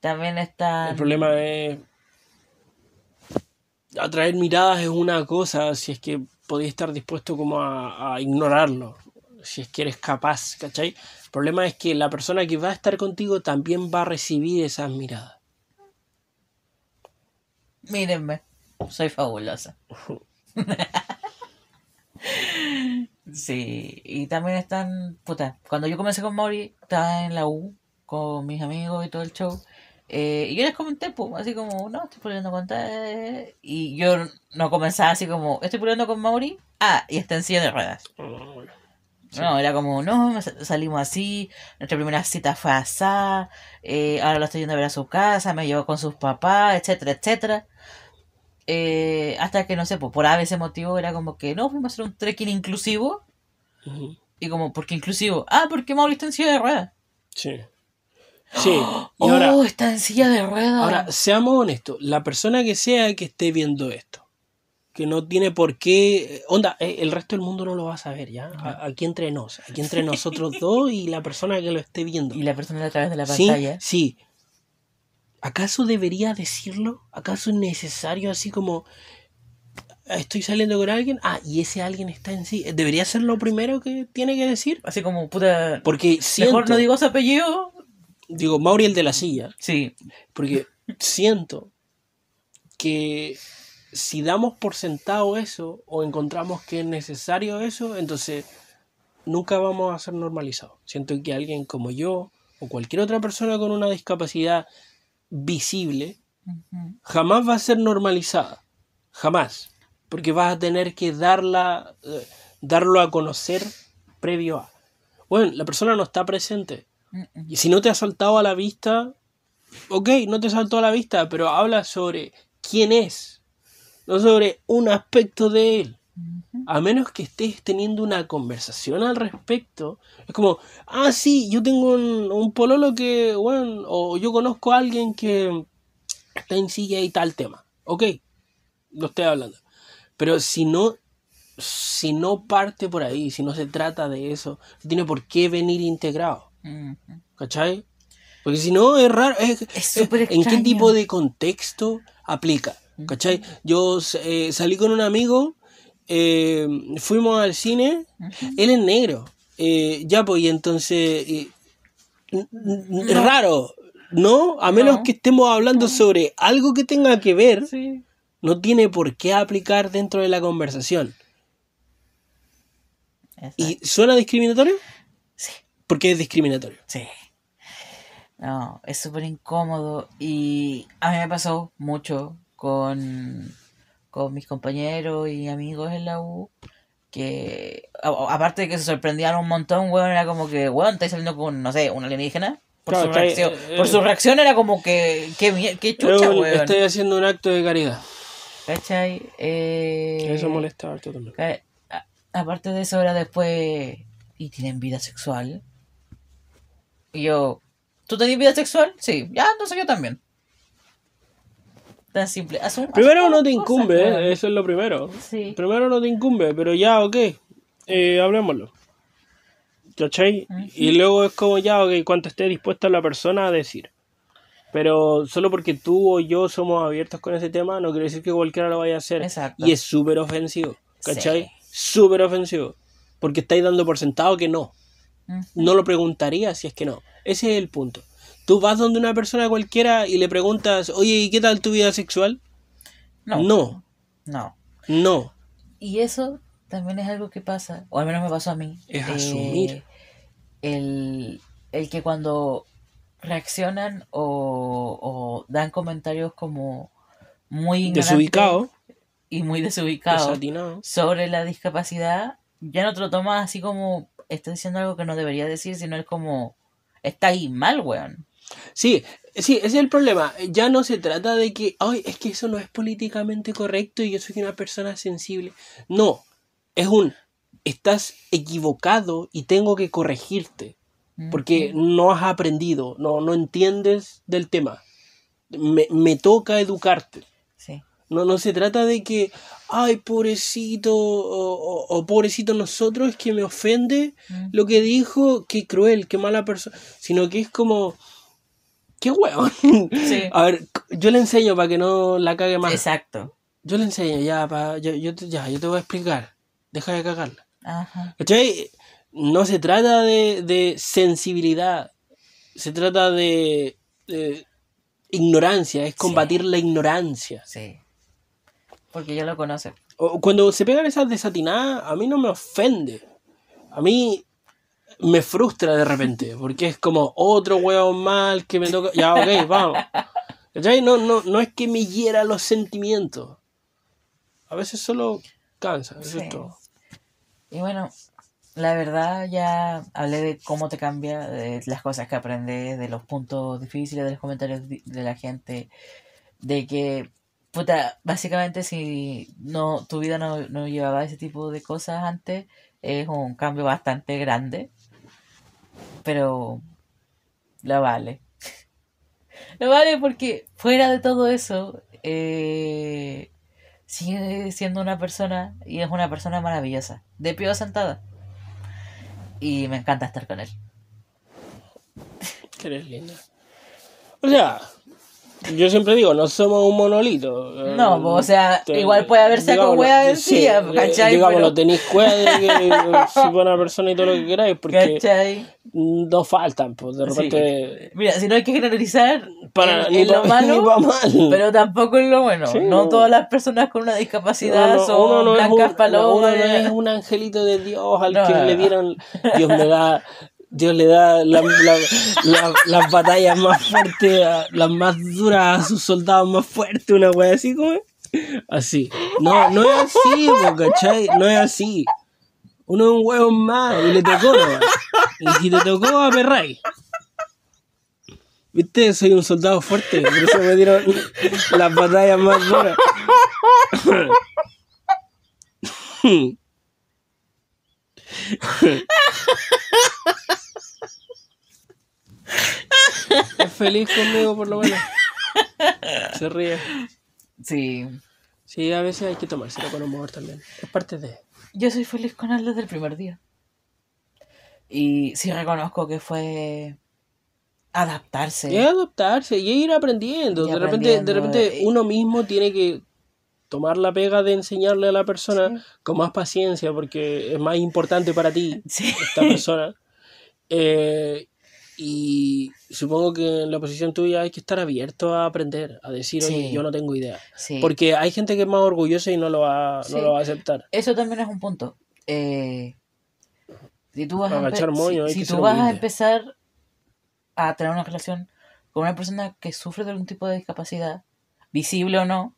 A: También está... El
B: problema es... Atraer miradas es una cosa, si es que podías estar dispuesto como a, ignorarlo, si es que eres capaz, ¿cachai? El problema es que la persona que va a estar contigo también va a recibir esas miradas.
A: Mírenme, soy fabulosa. sí, y también están, puta, cuando yo comencé con Mori, estaba en la U con mis amigos y todo el show, eh, y yo les comenté, pues, así como, no, estoy puliendo con tal. Y yo no comenzaba así como, estoy puliendo con Mauri. Ah, y está en silla de ruedas. Ah, no, era como, no, salimos así, nuestra primera cita fue a eh, ahora lo estoy yendo a ver a su casa, me llevó con sus papás, etcétera, etcétera. Eh, hasta que, no sé, pues por A ese motivo era como que, no, fuimos a hacer un trekking inclusivo. Y como, ¿por qué inclusivo? Ah, porque Mauri está en silla de ruedas.
B: Sí. Sí. Y ahora, oh,
A: está en silla de ruedas. Ahora,
B: seamos honestos, la persona que sea que esté viendo esto, que no tiene por qué. Eh, onda, eh, el resto del mundo no lo va a saber, ¿ya? aquí entre nos, aquí entre nosotros dos y la persona que lo esté viendo. Y la persona a través de la pantalla. Sí, sí. ¿Acaso debería decirlo? ¿Acaso es necesario así como estoy saliendo con alguien, ah, y ese alguien está en sí. Debería ser lo primero que tiene que decir. Así como, puta. Porque Mejor no digo su apellido. Digo, Mauri el de la silla. Sí. Porque siento que si damos por sentado eso o encontramos que es necesario eso, entonces nunca vamos a ser normalizados. Siento que alguien como yo o cualquier otra persona con una discapacidad visible jamás va a ser normalizada. Jamás. Porque vas a tener que darla, eh, darlo a conocer previo a. Bueno, la persona no está presente. Y si no te ha saltado a la vista, ok, no te saltó a la vista, pero habla sobre quién es, no sobre un aspecto de él. A menos que estés teniendo una conversación al respecto, es como, ah, sí, yo tengo un, un pololo que, bueno, o yo conozco a alguien que está en silla y tal tema. Ok, lo estoy hablando. Pero si no, si no parte por ahí, si no se trata de eso, tiene por qué venir integrado. ¿Cachai? Porque si no, es raro. ¿En qué tipo de contexto aplica? ¿Cachai? Yo eh, salí con un amigo, eh, fuimos al cine, él es negro. Eh, ya, pues, y entonces. Es raro, ¿no? A menos que estemos hablando sobre algo que tenga que ver, no tiene por qué aplicar dentro de la conversación. ¿Y suena discriminatorio? Porque
A: es discriminatorio. Sí. No, es súper incómodo y a mí me pasó mucho con, con mis compañeros y amigos en la U que aparte de que se sorprendían un montón, weón, era como que, weón, estáis saliendo con, no sé, un alienígena. Por, su, reacción, eh, por eh, su reacción era como que, Qué chucha, weón. Estoy haciendo un acto de caridad. ¿Cachai? Eh, eso molesta aparte de eso era después, y tienen vida sexual yo, ¿tú tenías vida sexual? Sí, ya, entonces yo también. Tan simple. primero no te incumbe, eh,
B: eso es lo primero. Primero no te incumbe, pero ya, ok, eh, hablemoslo. ¿Cachai? Y luego es como ya, ok, cuanto esté dispuesta la persona a decir. Pero solo porque tú o yo somos abiertos con ese tema, no quiere decir que cualquiera lo vaya a hacer. Exacto. Y es súper ofensivo, ¿cachai? Súper ofensivo. Porque estáis dando por sentado que no no lo preguntaría si es que no. Ese es el punto. Tú vas donde una persona cualquiera y le preguntas, oye,
A: ¿y qué tal tu vida sexual?
B: No. No.
A: No. No. Y eso también es algo que pasa, o al menos me pasó a mí. Es eh, asumir. El, el, que cuando reaccionan o, dan comentarios como muy desubicado y muy desubicado sobre la discapacidad, ya no te lo tomas así como Estoy diciendo algo que no debería decir, sino es como, está ahí mal, weón. Sí, sí, ese es el problema. Ya no se
B: trata de que, ay, es que eso no es políticamente correcto y yo soy una persona sensible. No, es un, estás equivocado y tengo que corregirte. Porque no has aprendido, no, no entiendes del tema. Me, toca educarte. Sí. No, no se trata de que, ay, pobrecito, o, pobrecito nosotros, es que me ofende mm. lo que dijo, qué cruel, qué mala persona, sino que es como, qué huevo A ver, yo le enseño para que no la cague más. Exacto. Yo le enseño, ya, yo, ya, yo te voy a explicar, deja de cagarla. Ajá. No se trata de, sensibilidad, se trata de, ignorancia, es combatir la ignorancia. Sí porque ya lo conoce. Cuando se pegan esas desatinadas, a mí no me ofende. A mí me frustra de repente, porque es como otro huevo mal que me toca. Ya, ok, vamos. No, no, es que me hiera los sentimientos. A veces solo cansa,
A: Y bueno, la verdad ya hablé de cómo te cambia, de las cosas que aprendes, de los puntos difíciles, de los comentarios de la gente, de que puta, básicamente si no tu vida no, no llevaba ese tipo de cosas antes, es un cambio bastante grande. Pero lo vale. Lo vale porque fuera de todo eso, eh, sigue siendo una persona y es una persona maravillosa, de pie sentada. Y me encanta estar con él. Eres linda. O sea, yo siempre digo,
B: no somos un monolito. Eh, no, o sea, igual puede haber saco hueá en sí, eh, ¿cachai? Digamos, lo tenéis cueva de que buena persona y todo lo que queráis, porque ¿cachai? no faltan, pues de repente.
A: Mira, si no hay que generalizar para, en, eh, ni lo malo, mal. pero tampoco en lo bueno. no, todas las personas con una discapacidad son blancas palomas. Uno no es
B: un angelito de Dios al que le dieron, Dios me da Dios le da las batallas más fuertes, las más duras a sus soldados más fuertes, una wea así como. Así. No, no es así, ¿cachai? No es así. Uno es un huevo más y le tocó. ¿no? Y si te tocó, a perray. ¿Viste? Soy un soldado fuerte, por eso me dieron las batallas más duras. es feliz conmigo, por lo menos. Se ríe. Sí. Sí, a veces hay que tomárselo con humor también. Es parte de.
A: Yo soy feliz con él desde el primer día. Y sí reconozco que fue adaptarse. Y
B: adaptarse y ir aprendiendo. Repente, de repente uno mismo tiene que tomar la pega de enseñarle a la persona con más paciencia porque es más importante para ti esta persona. Eh, y supongo que en la posición tuya hay que estar abierto a aprender, a decir, yo no tengo idea. Porque hay gente que es más orgullosa y no lo va, a aceptar.
A: Eso también es un punto. Eh, si tú vas, a, si tú vas a empezar a tener una relación con una persona que sufre de algún tipo de discapacidad, visible o no,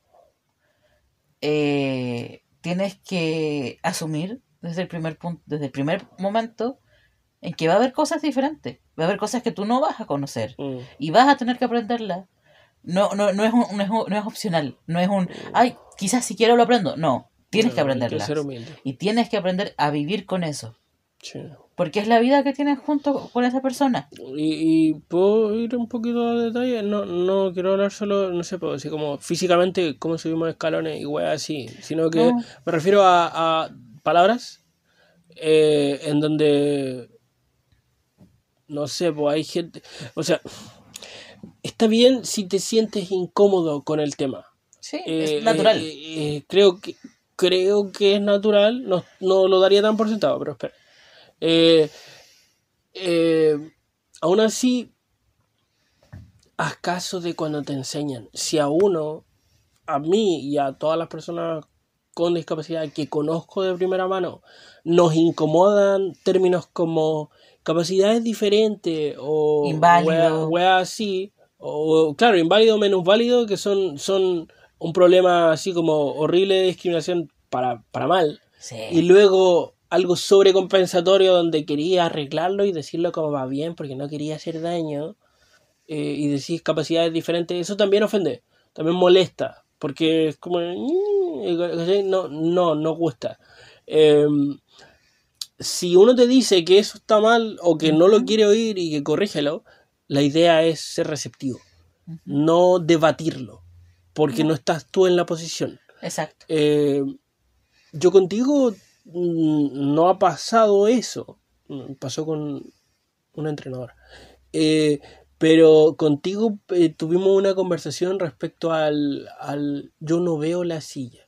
A: eh, tienes que asumir desde el primer punto, desde el primer momento en que va a haber cosas diferentes, va a haber cosas que tú no vas a conocer mm. y vas a tener que aprenderlas. No, no, no, es un, no, es no, es opcional, no es un, mm. ay, quizás si quiero lo aprendo. No, tienes que aprenderlas. y tienes que aprender a vivir con eso porque es la vida que tienes junto con esa persona.
B: Y, puedo ir un poquito a detalle, no, no quiero hablar solo, no sé, puedo decir como físicamente, cómo subimos escalones y así, sino que me refiero a, palabras eh, en donde, no sé, pues hay gente, o sea, está bien si te sientes incómodo con el tema. Sí, es eh, natural. Eh, creo que creo que es natural, no, no lo daría tan por sentado, pero espera. Eh, eh, aún así, haz caso de cuando te enseñan. Si a uno, a mí y a todas las personas con discapacidad que conozco de primera mano, nos incomodan términos como capacidades diferentes o así, o claro, inválido menos válido, que son, son un problema así como horrible discriminación para, para mal. Y luego algo sobrecompensatorio donde quería arreglarlo y decirlo como va bien porque no quería hacer daño eh, y decís capacidades diferentes, eso también ofende, también molesta, porque es como... Mm", no, no, no gusta. Em, si uno te dice que eso está mal o que no lo quiere oír y que corrígelo, la idea es ser receptivo, no debatirlo, porque no estás tú en la posición. Exacto. Em, yo contigo no ha pasado eso. Pasó con una entrenadora. Eh, pero contigo eh, tuvimos una conversación respecto al, yo no veo la silla.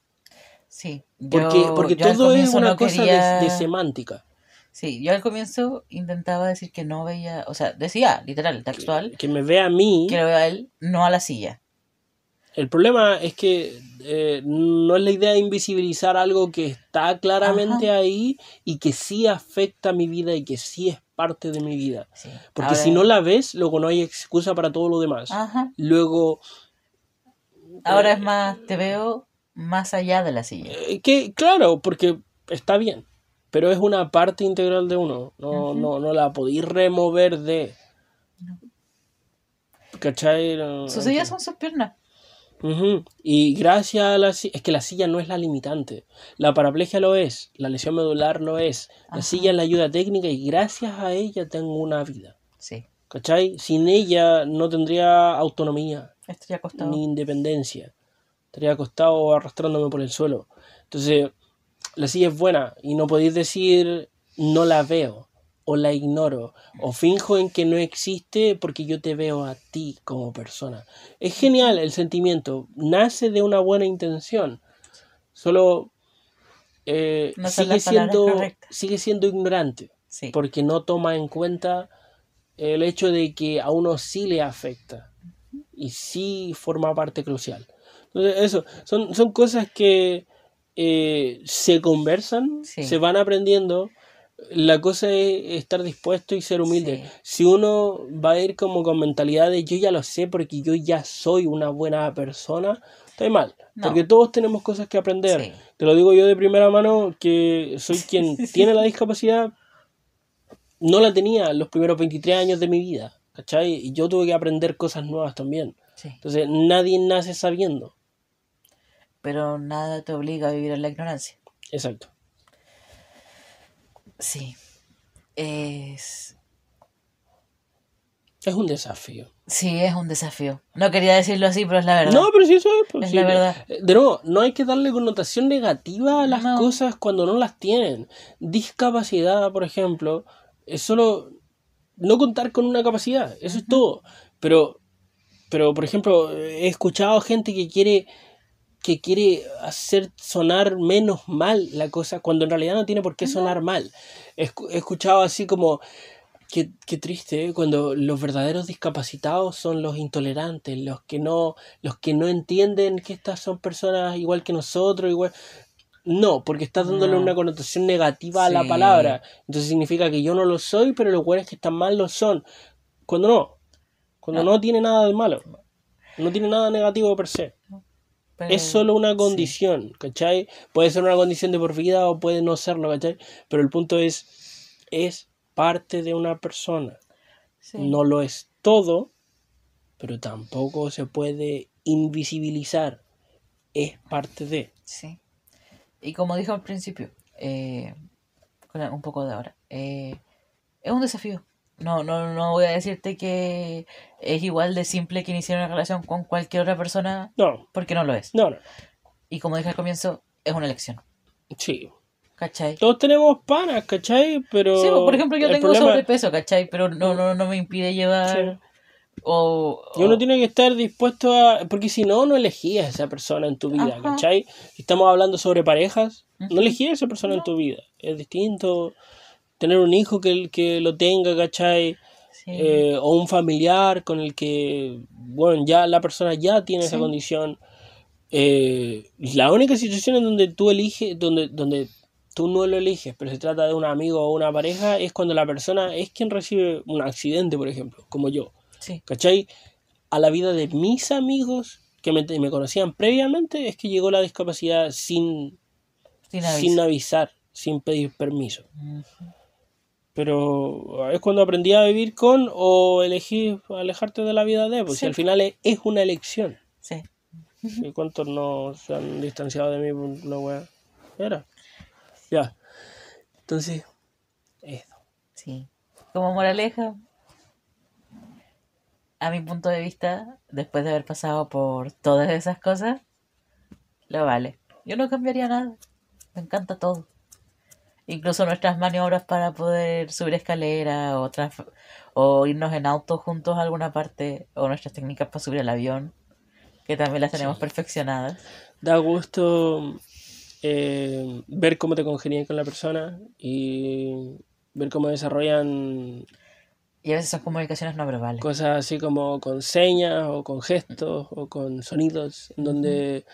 B: Sí. porque porque todo es una cosa de,
A: semántica. Sí, yo al comienzo intentaba decir que no veía, o sea, decía literal, textual. Que, me vea a mí. Que lo vea a él, no a la silla.
B: El problema es que eh, no es la idea de invisibilizar algo que está claramente ahí y que sí afecta mi vida y que sí es parte de mi vida. Porque si no la ves, luego no hay excusa para todo lo demás. Luego...
A: Ahora eh, es más, te veo más allá de la silla. Eh,
B: que claro, porque está bien, pero es una parte integral de uno. No, no, no la podéis remover de... ¿Cachai? Sus sillas
A: son sus piernas.
B: Y gracias a la silla, es que la silla no es la limitante. La paraplegia lo es, la lesión medular lo es. La silla es la ayuda técnica y gracias a ella tengo una vida. Sí. ¿Cachai? Sin ella no tendría autonomía. Estaría Ni independencia. Estaría costado arrastrándome por el suelo. Entonces, la silla es buena y no podéis decir no la veo o la ignoro o finjo en que no existe porque yo te veo a ti como persona. Es genial el sentimiento, nace de una buena intención, solo eh, sigue, siendo, sigue siendo ignorante porque no toma en cuenta el hecho de que a uno sí le afecta y sí forma parte crucial. Entonces, eso, son, cosas que eh, se conversan, se van aprendiendo la cosa es estar dispuesto y ser humilde. Si uno va a ir como con mentalidad de yo ya lo sé porque yo ya soy una buena persona, está mal. Porque todos tenemos cosas que aprender. Te lo digo yo de primera mano que soy quien tiene la discapacidad. No la tenía los primeros 23 años de mi vida. ¿Cachai? Y yo tuve que aprender cosas nuevas también. Entonces nadie nace
A: sabiendo. Pero nada te obliga a vivir en la ignorancia. Exacto. Sí. Es. Es un desafío. Sí, es un desafío. No quería decirlo así, pero es la verdad. No, pero sí, es. Pues, la verdad. Eh,
B: de nuevo, no hay que darle connotación negativa a las cosas cuando no las tienen. Discapacidad, por ejemplo, es solo no contar con una capacidad. Eso es todo. Pero, pero, por ejemplo, he escuchado gente que quiere que quiere hacer sonar menos mal la cosa, cuando en realidad no tiene por qué sonar mal. He, escuchado así como, qué, triste, ¿eh? cuando los verdaderos discapacitados son los intolerantes, los que no, los que no entienden que estas son personas igual que nosotros, igual... No, porque estás dándole una connotación negativa a la palabra. Entonces significa que yo no lo soy, pero los cuales que están mal lo son. Cuando no. Cuando no. no tiene nada de malo. No tiene nada negativo per se es pues, solo una condición, ¿cachai? Puede ser una condición de por vida o puede no serlo, ¿cachai? Pero el punto es, es parte de una persona. No lo es todo, pero tampoco se puede invisibilizar.
A: Es parte de. Sí. Y como dijo al principio, eh, un poco de ahora, eh, es un desafío no, no, no voy a decirte que es igual de simple que iniciar una relación con cualquier otra persona. No. Porque no lo es. No, no. Y como dije al comienzo, es una elección. Sí. ¿Cachai? Todos tenemos panas, ¿cachai? Pero. Sí, pues, por ejemplo, yo tengo sobrepeso, ¿cachai? Pero no, no,
B: no me impide llevar. O, Y uno tiene que estar dispuesto a. Porque si no, no elegías a esa persona en tu vida, ¿cachai? Estamos hablando sobre parejas. No elegías a esa persona en tu vida. Es distinto tener un hijo que, que lo tenga, ¿cachai? Eh, o un familiar con el que, bueno, ya la persona ya tiene esa condición. Eh, la única situación en donde tú eliges, donde, donde tú no lo eliges, pero se trata de un amigo o una pareja, es cuando la persona es quien recibe un accidente, por ejemplo, como yo. ¿Cachai? A la vida de mis amigos que me, me conocían previamente es que llegó la discapacidad sin, sin, avisar. Sin pedir permiso. Pero es cuando aprendí a vivir con o elegí alejarte de la vida de, porque al final es, una elección. Sí. ¿Y cuántos no se han distanciado de mí por la Era. Ya.
A: Entonces, eso. Sí. Como moraleja, a mi punto de vista, después de haber pasado por todas esas cosas, lo vale. Yo no cambiaría nada. Me encanta todo. Incluso nuestras maniobras para poder subir escalera o, o irnos en auto juntos a alguna parte, o nuestras técnicas para subir el avión, que también las tenemos perfeccionadas. Da gusto eh, ver cómo te congenian
B: con la persona y ver cómo desarrollan y a veces son comunicaciones no verbales. Cosas así como con señas o con gestos o con sonidos, donde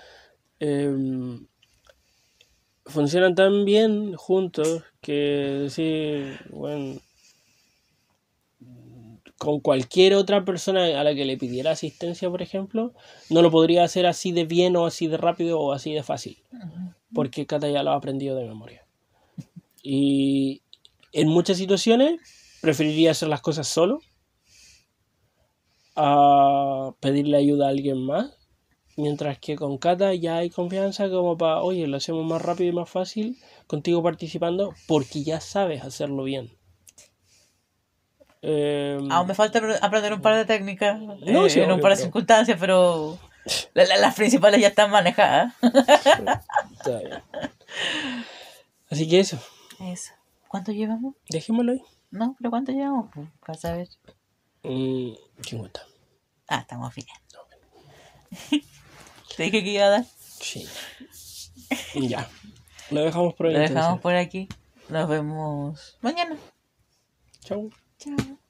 B: em, funcionan tan bien juntos que decir, bueno, con cualquier otra persona a la que le pidiera asistencia, por ejemplo, no lo podría hacer así de bien o así de rápido o así de fácil, porque Cata ya lo ha aprendido de memoria. Y en muchas situaciones preferiría hacer las cosas solo a pedirle ayuda a alguien más Mientras que con Kata ya hay confianza como para, oye, lo hacemos más rápido y más fácil contigo
A: participando porque ya sabes hacerlo bien. Em, Aún me falta aprender un par de técnicas no, eh, en un par de circunstancias, pero las principales ya están manejadas. Así que eso. Eso. ¿Cuánto llevamos? Dejémoslo ahí. No, pero ¿cuánto llevamos? Pues, para saber.
B: 50. Mm, ah, estamos fijando.
A: Te dije que iba a dar.
B: Sí. Y ya.
A: Lo dejamos por ahí. Lo dejamos por aquí. Nos vemos mañana. Chau. Chau.